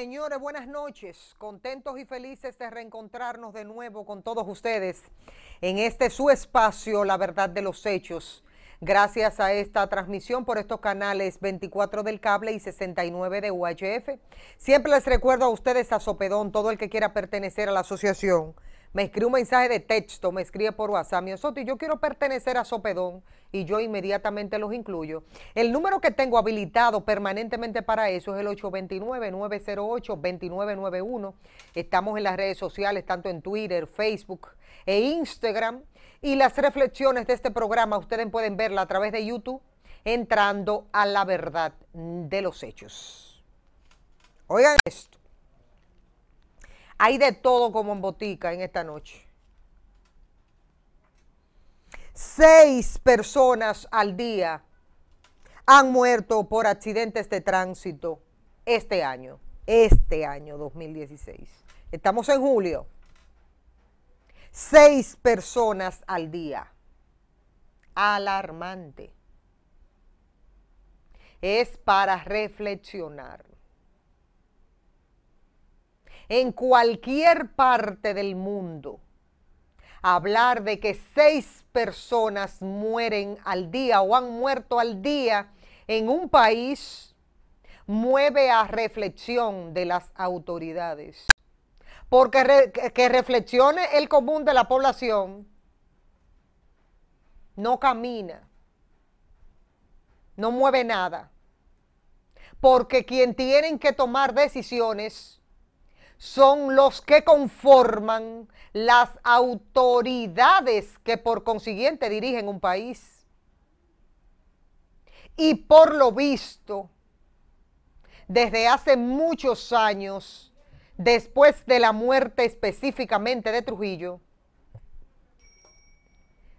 Señores, buenas noches. Contentos y felices de reencontrarnos de nuevo con todos ustedes en este su espacio, La Verdad de los Hechos. Gracias a esta transmisión por estos canales 24 del cable y 69 de UHF. Siempre les recuerdo a ustedes a Sopedón, todo el que quiera pertenecer a la asociación me escribe un mensaje de texto, me escribe por WhatsApp, mi y yo quiero pertenecer a Sopedón y yo inmediatamente los incluyo. El número que tengo habilitado permanentemente para eso es el 829-908-2991. Estamos en las redes sociales, tanto en Twitter, Facebook e Instagram. Y las reflexiones de este programa ustedes pueden verla a través de YouTube, entrando a la verdad de los hechos. Oigan esto. Hay de todo como en botica en esta noche. Seis personas al día han muerto por accidentes de tránsito este año, este año 2016. Estamos en julio. Seis personas al día. Alarmante. Es para reflexionar en cualquier parte del mundo. Hablar de que seis personas mueren al día o han muerto al día en un país mueve a reflexión de las autoridades. Porque que reflexione el común de la población no camina, no mueve nada. Porque quien tienen que tomar decisiones son los que conforman las autoridades que por consiguiente dirigen un país. Y por lo visto, desde hace muchos años, después de la muerte específicamente de Trujillo,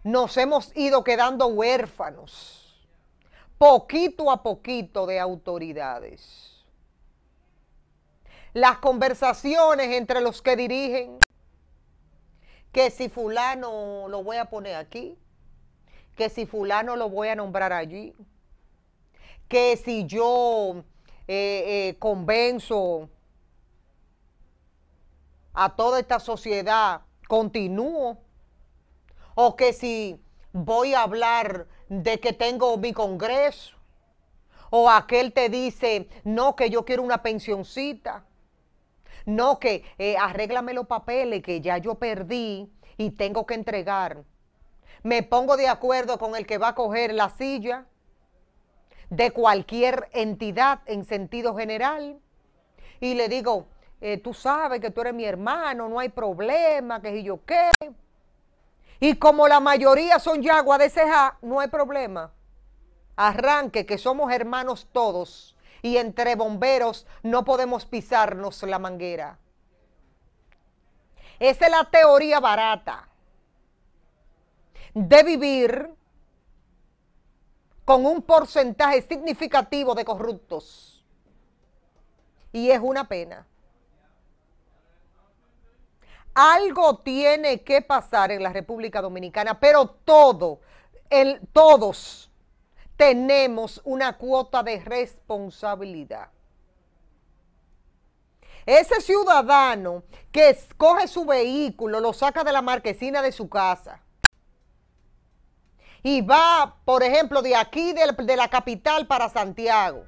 nos hemos ido quedando huérfanos, poquito a poquito de autoridades las conversaciones entre los que dirigen, que si fulano lo voy a poner aquí, que si fulano lo voy a nombrar allí, que si yo eh, eh, convenzo a toda esta sociedad, continúo, o que si voy a hablar de que tengo mi congreso, o aquel te dice, no, que yo quiero una pensioncita, no, que eh, arréglame los papeles que ya yo perdí y tengo que entregar. Me pongo de acuerdo con el que va a coger la silla de cualquier entidad en sentido general y le digo, eh, tú sabes que tú eres mi hermano, no hay problema, que si yo qué. Y como la mayoría son yagua de ceja, no hay problema. Arranque, que somos hermanos todos y entre bomberos no podemos pisarnos la manguera. Esa es la teoría barata de vivir con un porcentaje significativo de corruptos. Y es una pena. Algo tiene que pasar en la República Dominicana, pero todo, el, todos tenemos una cuota de responsabilidad. Ese ciudadano que escoge su vehículo, lo saca de la marquesina de su casa y va, por ejemplo, de aquí, de, la capital para Santiago.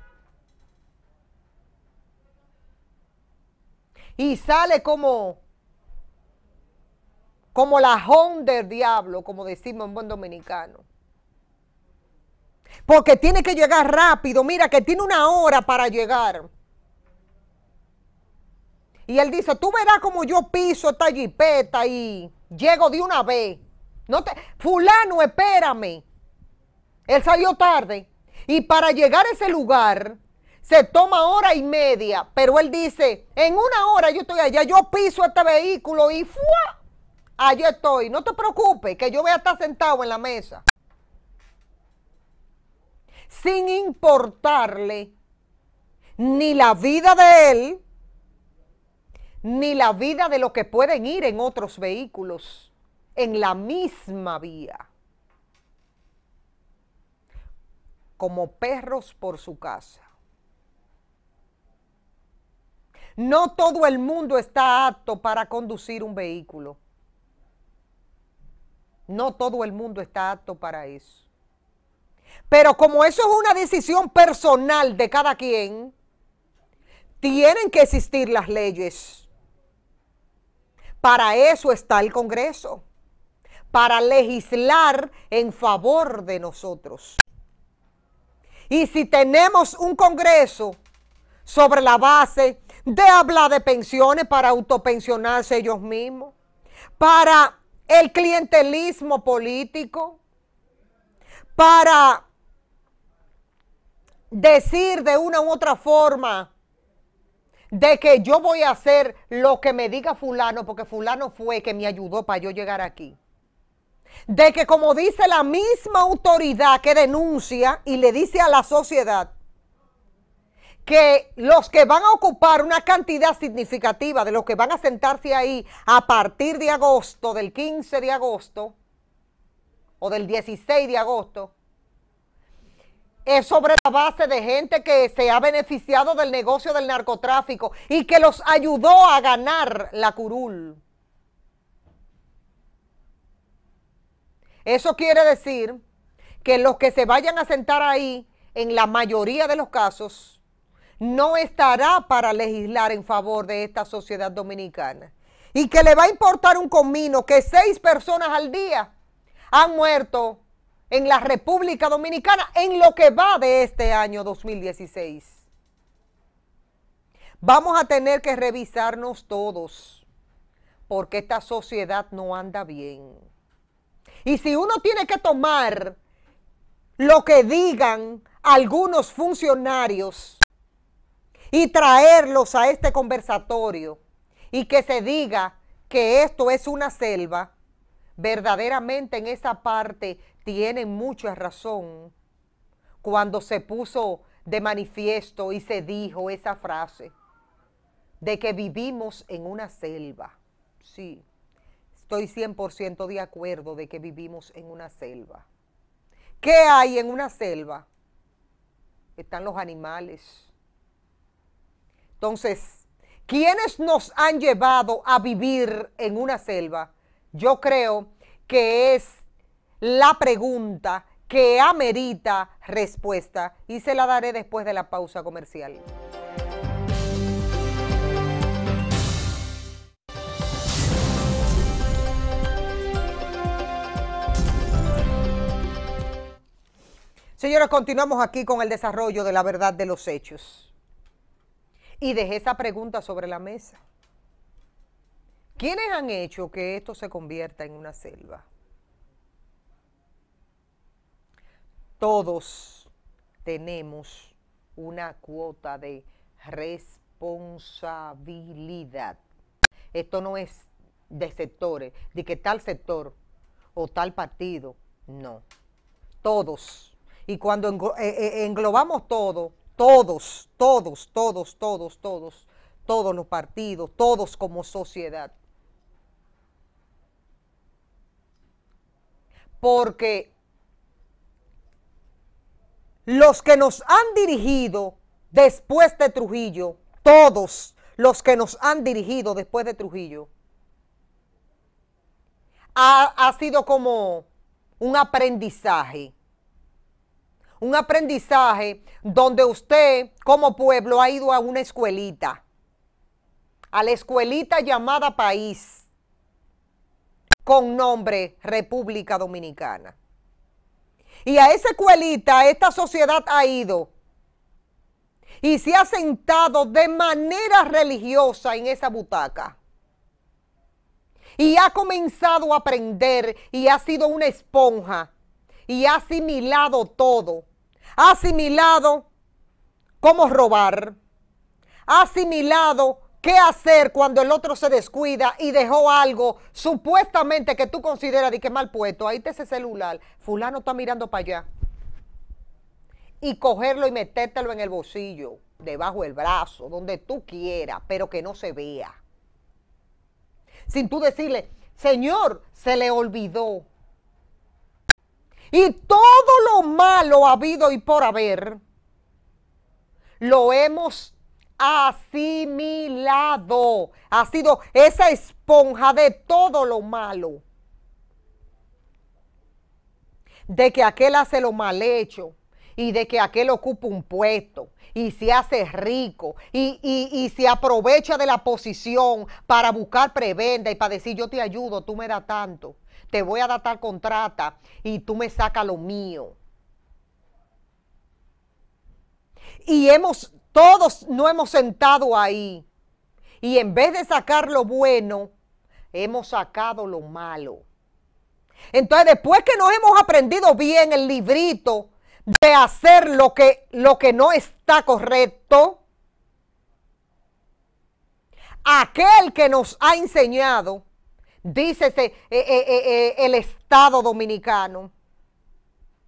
Y sale como, como la Honda del diablo, como decimos en buen dominicano porque tiene que llegar rápido. Mira, que tiene una hora para llegar. Y él dice, tú verás como yo piso esta jipeta y llego de una vez. No te, fulano, espérame. Él salió tarde. Y para llegar a ese lugar se toma hora y media. Pero él dice, en una hora yo estoy allá, yo piso este vehículo y ¡fuá! Allá estoy. No te preocupes, que yo voy a estar sentado en la mesa sin importarle ni la vida de él, ni la vida de los que pueden ir en otros vehículos, en la misma vía, como perros por su casa. No todo el mundo está apto para conducir un vehículo. No todo el mundo está apto para eso. Pero como eso es una decisión personal de cada quien, tienen que existir las leyes. Para eso está el Congreso, para legislar en favor de nosotros. Y si tenemos un Congreso sobre la base de hablar de pensiones para autopensionarse ellos mismos, para el clientelismo político, para decir de una u otra forma de que yo voy a hacer lo que me diga fulano, porque fulano fue que me ayudó para yo llegar aquí. De que como dice la misma autoridad que denuncia y le dice a la sociedad que los que van a ocupar una cantidad significativa de los que van a sentarse ahí a partir de agosto, del 15 de agosto, o del 16 de agosto, es sobre la base de gente que se ha beneficiado del negocio del narcotráfico y que los ayudó a ganar la curul. Eso quiere decir que los que se vayan a sentar ahí, en la mayoría de los casos, no estará para legislar en favor de esta sociedad dominicana. Y que le va a importar un comino que seis personas al día han muerto en la República Dominicana en lo que va de este año 2016. Vamos a tener que revisarnos todos porque esta sociedad no anda bien. Y si uno tiene que tomar lo que digan algunos funcionarios y traerlos a este conversatorio y que se diga que esto es una selva, verdaderamente en esa parte tienen mucha razón cuando se puso de manifiesto y se dijo esa frase de que vivimos en una selva. Sí, estoy 100% de acuerdo de que vivimos en una selva. ¿Qué hay en una selva? Están los animales. Entonces, ¿quiénes nos han llevado a vivir en una selva? yo creo que es la pregunta que amerita respuesta y se la daré después de la pausa comercial. Señores, continuamos aquí con el desarrollo de la verdad de los hechos. Y dejé esa pregunta sobre la mesa. ¿Quiénes han hecho que esto se convierta en una selva? Todos tenemos una cuota de responsabilidad. Esto no es de sectores, de que tal sector o tal partido, no. Todos. Y cuando eh, eh, englobamos todo, todos, todos, todos, todos, todos, todos los partidos, todos como sociedad, porque los que nos han dirigido después de Trujillo, todos los que nos han dirigido después de Trujillo, ha, ha sido como un aprendizaje. Un aprendizaje donde usted como pueblo ha ido a una escuelita, a la escuelita llamada país con nombre República Dominicana. Y a esa escuelita esta sociedad ha ido y se ha sentado de manera religiosa en esa butaca. Y ha comenzado a aprender y ha sido una esponja y ha asimilado todo. Ha asimilado cómo robar, ha asimilado ¿Qué hacer cuando el otro se descuida y dejó algo supuestamente que tú consideras de que mal puesto? Ahí está ese celular, fulano está mirando para allá. Y cogerlo y metértelo en el bolsillo, debajo del brazo, donde tú quieras, pero que no se vea. Sin tú decirle, Señor, se le olvidó. Y todo lo malo habido y por haber, lo hemos asimilado, ha sido esa esponja de todo lo malo. De que aquel hace lo mal hecho y de que aquel ocupa un puesto y se hace rico y, se aprovecha de la posición para buscar prebenda y para decir yo te ayudo, tú me das tanto, te voy a dar tal contrata y tú me sacas lo mío. Y hemos todos no hemos sentado ahí. Y en vez de sacar lo bueno, hemos sacado lo malo. Entonces, después que nos hemos aprendido bien el librito de hacer lo que, lo que no está correcto, aquel que nos ha enseñado, dice eh, eh, eh, el Estado dominicano,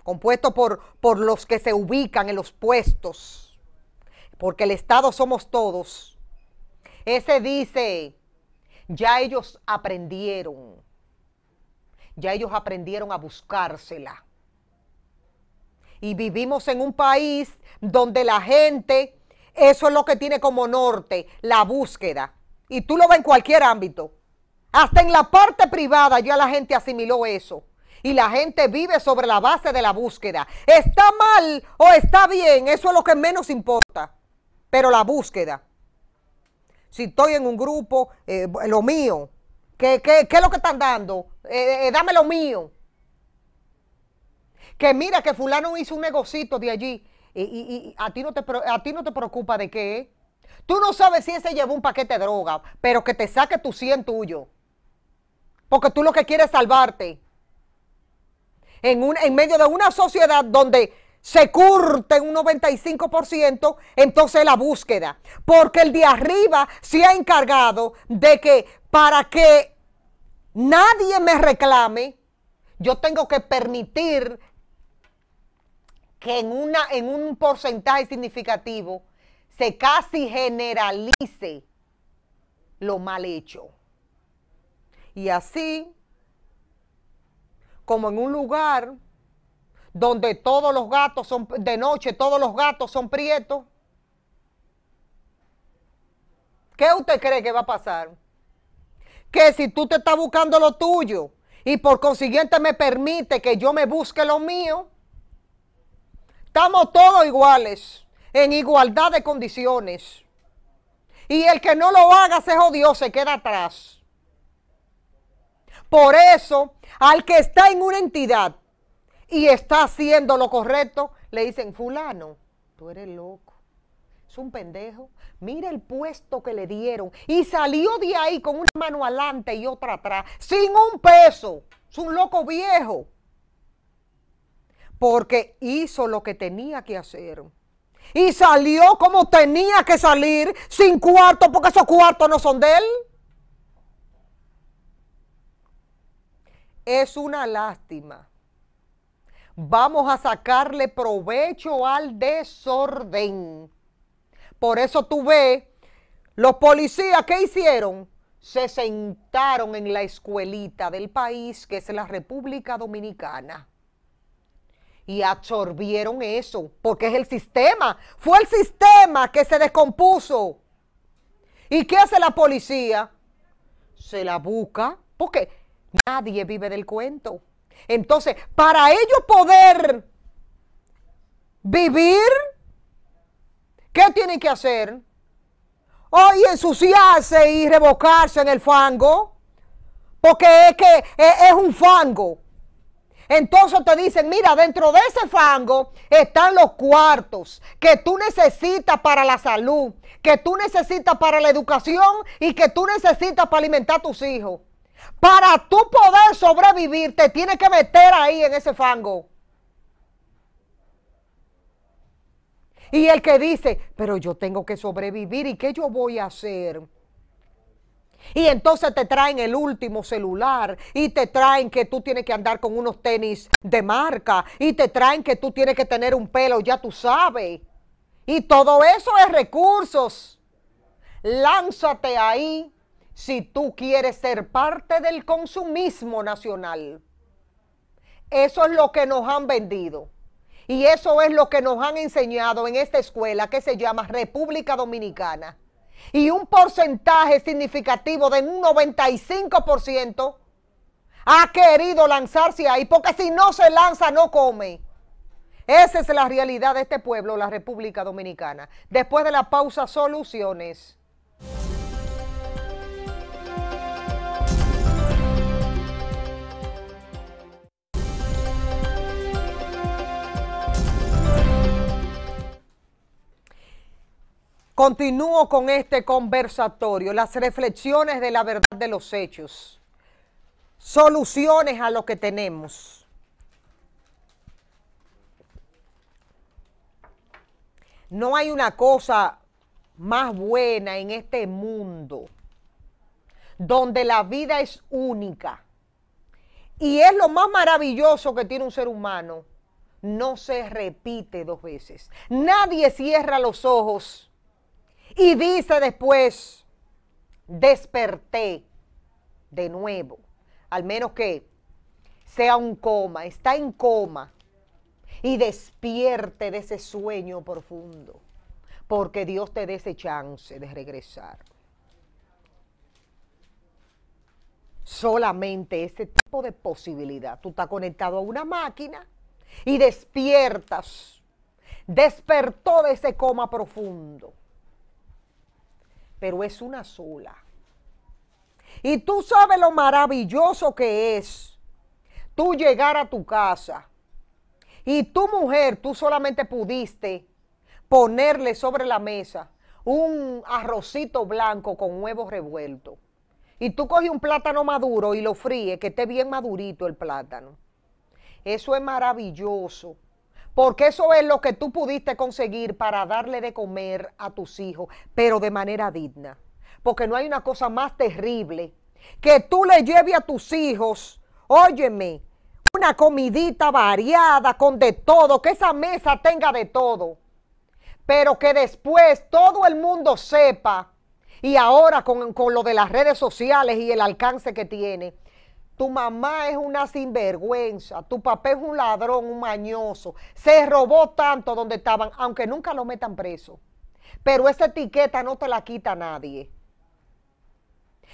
compuesto por, por los que se ubican en los puestos porque el Estado somos todos, ese dice, ya ellos aprendieron, ya ellos aprendieron a buscársela. Y vivimos en un país donde la gente, eso es lo que tiene como norte, la búsqueda. Y tú lo ves en cualquier ámbito. Hasta en la parte privada ya la gente asimiló eso. Y la gente vive sobre la base de la búsqueda. ¿Está mal o está bien? Eso es lo que menos importa pero la búsqueda. Si estoy en un grupo, eh, lo mío. ¿Qué, es lo que están dando? Eh, eh, dame lo mío. Que mira que fulano hizo un negocito de allí y, a, ti no te, a ti no te preocupa de qué. Tú no sabes si ese llevó un paquete de droga, pero que te saque tu 100 tuyo. Porque tú lo que quieres es salvarte. En, un, en medio de una sociedad donde se curte un 95%, entonces la búsqueda. Porque el de arriba se ha encargado de que para que nadie me reclame, yo tengo que permitir que en, una, en un porcentaje significativo se casi generalice lo mal hecho. Y así, como en un lugar donde todos los gatos son, de noche todos los gatos son prietos. ¿Qué usted cree que va a pasar? Que si tú te estás buscando lo tuyo y por consiguiente me permite que yo me busque lo mío, estamos todos iguales, en igualdad de condiciones. Y el que no lo haga se jodió, se queda atrás. Por eso, al que está en una entidad y está haciendo lo correcto, le dicen, fulano, tú eres loco, es un pendejo, mira el puesto que le dieron y salió de ahí con una mano adelante y otra atrás, sin un peso, es un loco viejo, porque hizo lo que tenía que hacer. Y salió como tenía que salir, sin cuarto, porque esos cuartos no son de él. Es una lástima Vamos a sacarle provecho al desorden. Por eso tú ves, los policías, ¿qué hicieron? Se sentaron en la escuelita del país, que es la República Dominicana. Y absorbieron eso, porque es el sistema. Fue el sistema que se descompuso. ¿Y qué hace la policía? Se la busca, porque nadie vive del cuento. Entonces, para ellos poder vivir, ¿qué tienen que hacer? Hoy ensuciarse y revocarse en el fango, porque es que e-, es un fango. Entonces te dicen, mira, dentro de ese fango están los cuartos que tú necesitas para la salud, que tú necesitas para la educación y que tú necesitas para alimentar a tus hijos. Para tú poder sobrevivir, te tienes que meter ahí en ese fango. Y el que dice, pero yo tengo que sobrevivir y qué yo voy a hacer. Y entonces te traen el último celular y te traen que tú tienes que andar con unos tenis de marca y te traen que tú tienes que tener un pelo, ya tú sabes. Y todo eso es recursos. Lánzate ahí si tú quieres ser parte del consumismo nacional. Eso es lo que nos han vendido. Y eso es lo que nos han enseñado en esta escuela que se llama República Dominicana. Y un porcentaje significativo de un 95% ha querido lanzarse ahí, porque si no se lanza, no come. Esa es la realidad de este pueblo, la República Dominicana. Después de la pausa, soluciones. Continúo con este conversatorio, las reflexiones de la verdad de los hechos, soluciones a lo que tenemos. No hay una cosa más buena en este mundo, donde la vida es única. Y es lo más maravilloso que tiene un ser humano. No se repite dos veces. Nadie cierra los ojos y dice después, desperté de nuevo, al menos que sea un coma, está en coma y despierte de ese sueño profundo, porque Dios te dé ese chance de regresar. Solamente ese tipo de posibilidad. Tú estás conectado a una máquina y despiertas. Despertó de ese coma profundo pero es una sola. Y tú sabes lo maravilloso que es tú llegar a tu casa y tu mujer, tú solamente pudiste ponerle sobre la mesa un arrocito blanco con huevos revueltos. Y tú coges un plátano maduro y lo fríes, que esté bien madurito el plátano. Eso es maravilloso porque eso es lo que tú pudiste conseguir para darle de comer a tus hijos, pero de manera digna. Porque no hay una cosa más terrible que tú le lleves a tus hijos, óyeme, una comidita variada con de todo, que esa mesa tenga de todo, pero que después todo el mundo sepa, y ahora con, con lo de las redes sociales y el alcance que tiene, tu mamá es una sinvergüenza, tu papá es un ladrón, un mañoso, se robó tanto donde estaban, aunque nunca lo metan preso. Pero esa etiqueta no te la quita nadie.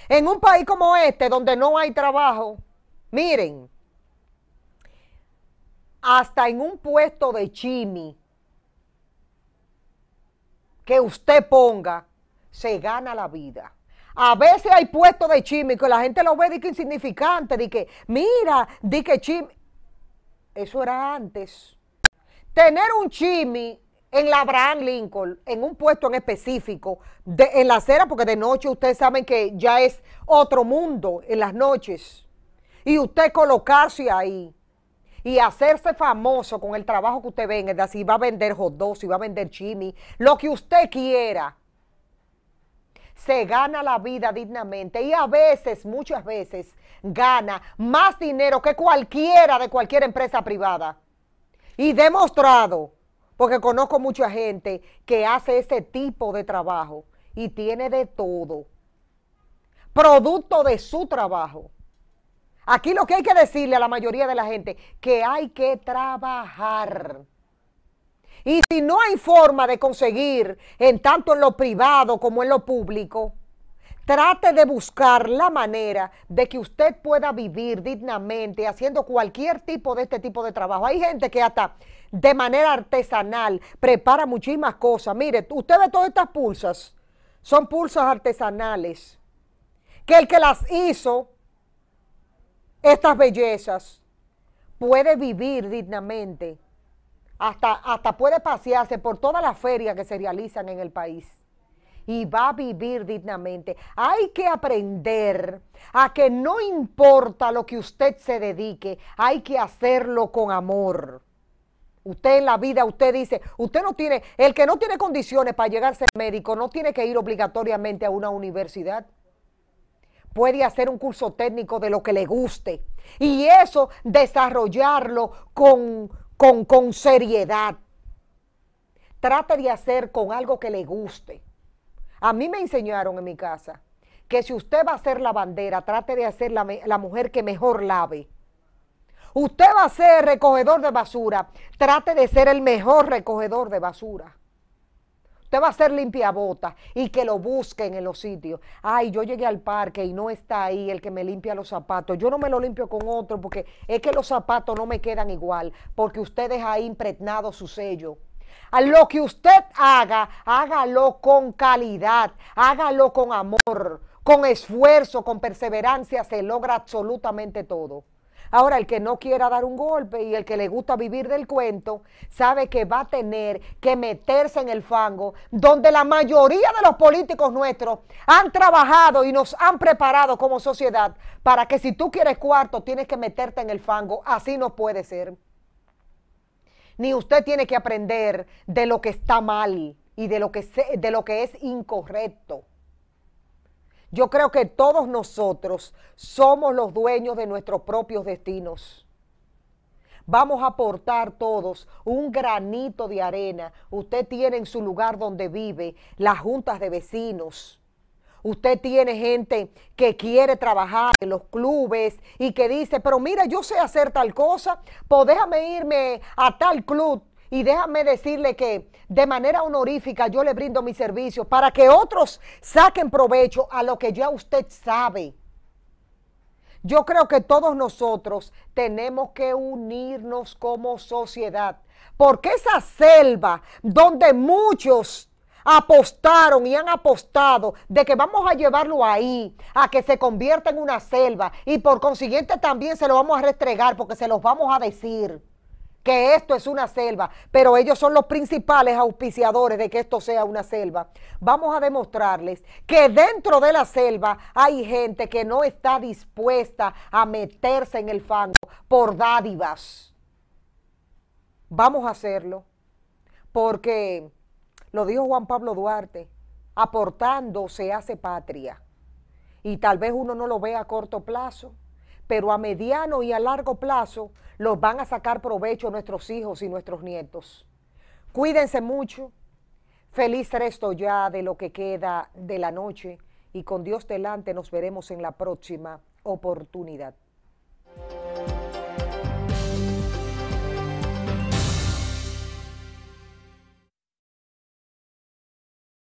En un país como este, donde no hay trabajo, miren, hasta en un puesto de chimi que usted ponga, se gana la vida. A veces hay puestos de chimico, que la gente lo ve de insignificante, de que, mira, de que chimi. Eso era antes. Tener un chimi en la Abraham Lincoln, en un puesto en específico, de, en la acera, porque de noche ustedes saben que ya es otro mundo en las noches. Y usted colocarse ahí y hacerse famoso con el trabajo que usted venga, si va a vender hot si va a vender chimi, lo que usted quiera se gana la vida dignamente y a veces, muchas veces, gana más dinero que cualquiera de cualquier empresa privada. Y demostrado, porque conozco mucha gente que hace ese tipo de trabajo y tiene de todo, producto de su trabajo. Aquí lo que hay que decirle a la mayoría de la gente, que hay que trabajar y si no hay forma de conseguir, en tanto en lo privado como en lo público, trate de buscar la manera de que usted pueda vivir dignamente haciendo cualquier tipo de este tipo de trabajo. Hay gente que hasta de manera artesanal prepara muchísimas cosas. Mire, usted ve todas estas pulsas, son pulsas artesanales, que el que las hizo, estas bellezas, puede vivir dignamente hasta, hasta puede pasearse por todas las ferias que se realizan en el país y va a vivir dignamente. Hay que aprender a que no importa lo que usted se dedique, hay que hacerlo con amor. Usted en la vida, usted dice, usted no tiene, el que no tiene condiciones para llegar a ser médico, no tiene que ir obligatoriamente a una universidad. Puede hacer un curso técnico de lo que le guste y eso desarrollarlo con, con, seriedad. Trate de hacer con algo que le guste. A mí me enseñaron en mi casa que si usted va a ser la bandera, trate de hacer la, la mujer que mejor lave. Usted va a ser recogedor de basura, trate de ser el mejor recogedor de basura. Usted va a ser limpiabota y que lo busquen en los sitios. Ay, yo llegué al parque y no está ahí el que me limpia los zapatos. Yo no me lo limpio con otro porque es que los zapatos no me quedan igual, porque usted deja ahí impregnado su sello. A lo que usted haga, hágalo con calidad, hágalo con amor, con esfuerzo, con perseverancia, se logra absolutamente todo. Ahora, el que no quiera dar un golpe y el que le gusta vivir del cuento, sabe que va a tener que meterse en el fango, donde la mayoría de los políticos nuestros han trabajado y nos han preparado como sociedad para que si tú quieres cuarto, tienes que meterte en el fango. Así no puede ser. Ni usted tiene que aprender de lo que está mal y de lo que, de lo que es incorrecto. Yo creo que todos nosotros somos los dueños de nuestros propios destinos. Vamos a aportar todos un granito de arena. Usted tiene en su lugar donde vive las juntas de vecinos. Usted tiene gente que quiere trabajar en los clubes y que dice, pero mira, yo sé hacer tal cosa, pues déjame irme a tal club y déjame decirle que de manera honorífica yo le brindo mis servicios para que otros saquen provecho a lo que ya usted sabe. Yo creo que todos nosotros tenemos que unirnos como sociedad, porque esa selva donde muchos apostaron y han apostado de que vamos a llevarlo ahí, a que se convierta en una selva y por consiguiente también se lo vamos a restregar porque se los vamos a decir que esto es una selva, pero ellos son los principales auspiciadores de que esto sea una selva. Vamos a demostrarles que dentro de la selva hay gente que no está dispuesta a meterse en el fango por dádivas. Vamos a hacerlo, porque lo dijo Juan Pablo Duarte, aportando se hace patria. Y tal vez uno no lo vea a corto plazo, pero a mediano y a largo plazo los van a sacar provecho nuestros hijos y nuestros nietos. Cuídense mucho. Feliz resto ya de lo que queda de la noche y con Dios delante nos veremos en la próxima oportunidad.